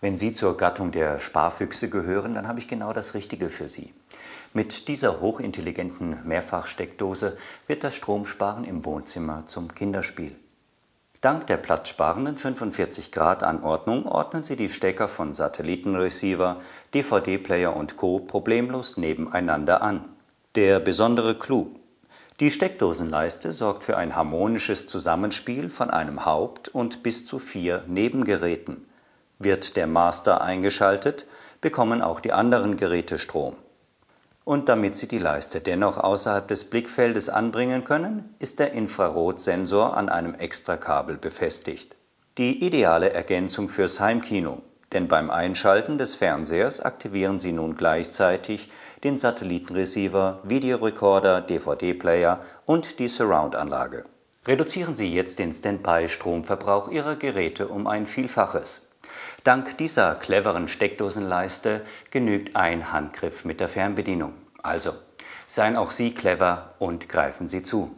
Wenn Sie zur Gattung der Sparfüchse gehören, dann habe ich genau das Richtige für Sie. Mit dieser hochintelligenten Mehrfachsteckdose wird das Stromsparen im Wohnzimmer zum Kinderspiel. Dank der platzsparenden 45 Grad Anordnung ordnen Sie die Stecker von Satellitenreceiver, DVD-Player und Co. problemlos nebeneinander an. Der besondere Clou. Die Steckdosenleiste sorgt für ein harmonisches Zusammenspiel von einem Haupt- und bis zu vier Nebengeräten. Wird der Master eingeschaltet, bekommen auch die anderen Geräte Strom. Und damit Sie die Leiste dennoch außerhalb des Blickfeldes anbringen können, ist der Infrarotsensor an einem Extrakabel befestigt. Die ideale Ergänzung fürs Heimkino, denn beim Einschalten des Fernsehers aktivieren Sie nun gleichzeitig den Satellitenreceiver, Videorekorder, DVD-Player und die Surround-Anlage. Reduzieren Sie jetzt den Standby-Stromverbrauch Ihrer Geräte um ein Vielfaches. Dank dieser cleveren Steckdosenleiste genügt ein Handgriff mit der Fernbedienung. Also, seien auch Sie clever und greifen Sie zu.